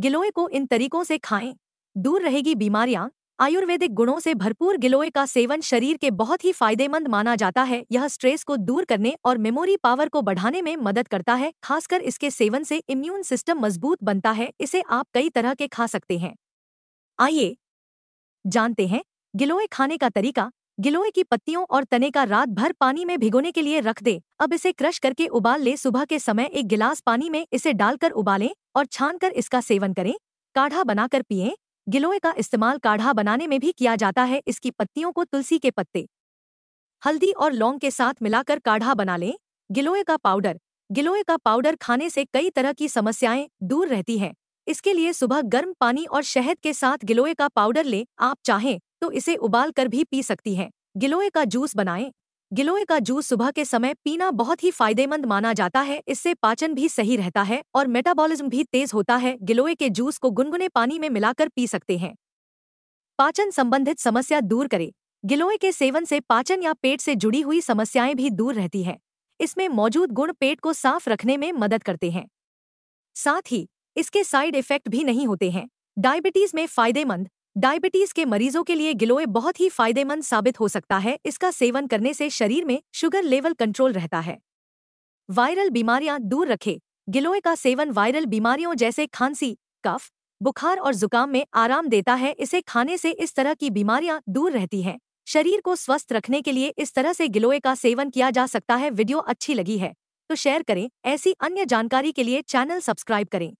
गिलोय को इन तरीकों से खाएं दूर रहेगी बीमारियां आयुर्वेदिक गुणों से भरपूर गिलोय का सेवन शरीर के बहुत ही फायदेमंद माना जाता है यह स्ट्रेस को दूर करने और मेमोरी पावर को बढ़ाने में मदद करता है खासकर इसके सेवन से इम्यून सिस्टम मजबूत बनता है इसे आप कई तरह के खा सकते हैं आइए जानते हैं गिलोय खाने का तरीका गिलोय की पत्तियों और तने का रात भर पानी में भिगोने के लिए रख दे अब इसे क्रश करके उबाल ले सुबह के समय एक गिलास पानी में इसे डालकर उबालें और छानकर इसका सेवन करें काढ़ा बनाकर पिए गिलोय का इस्तेमाल काढ़ा बनाने में भी किया जाता है इसकी पत्तियों को तुलसी के पत्ते हल्दी और लौंग के साथ मिलाकर काढ़ा बना लें गिलोय का पाउडर गिलोय का पाउडर खाने से कई तरह की समस्याएं दूर रहती हैं इसके लिए सुबह गर्म पानी और शहद के साथ गिलोय का पाउडर लें आप चाहें तो इसे उबाल कर भी पी सकती हैं गिलोय का जूस बनाएं गिलोय का जूस सुबह के समय पीना बहुत ही फायदेमंद माना जाता है इससे पाचन भी सही रहता है और मेटाबॉलिज्म भी तेज होता है गिलोय के जूस को गुनगुने पानी में मिलाकर पी सकते हैं पाचन संबंधित समस्या दूर करे गिलोय के सेवन से पाचन या पेट से जुड़ी हुई समस्याएं भी दूर रहती हैं इसमें मौजूद गुण पेट को साफ रखने में मदद करते हैं साथ ही इसके साइड इफेक्ट भी नहीं होते हैं डायबिटीज में फायदेमंद डायबिटीज के मरीजों के लिए गिलोय बहुत ही फायदेमंद साबित हो सकता है इसका सेवन करने से शरीर में शुगर लेवल कंट्रोल रहता है वायरल बीमारियां दूर रखें गिलोय का सेवन वायरल बीमारियों जैसे खांसी कफ बुखार और जुकाम में आराम देता है इसे खाने से इस तरह की बीमारियां दूर रहती हैं शरीर को स्वस्थ रखने के लिए इस तरह से गिलोय का सेवन किया जा सकता है वीडियो अच्छी लगी है तो शेयर करें ऐसी अन्य जानकारी के लिए चैनल सब्सक्राइब करें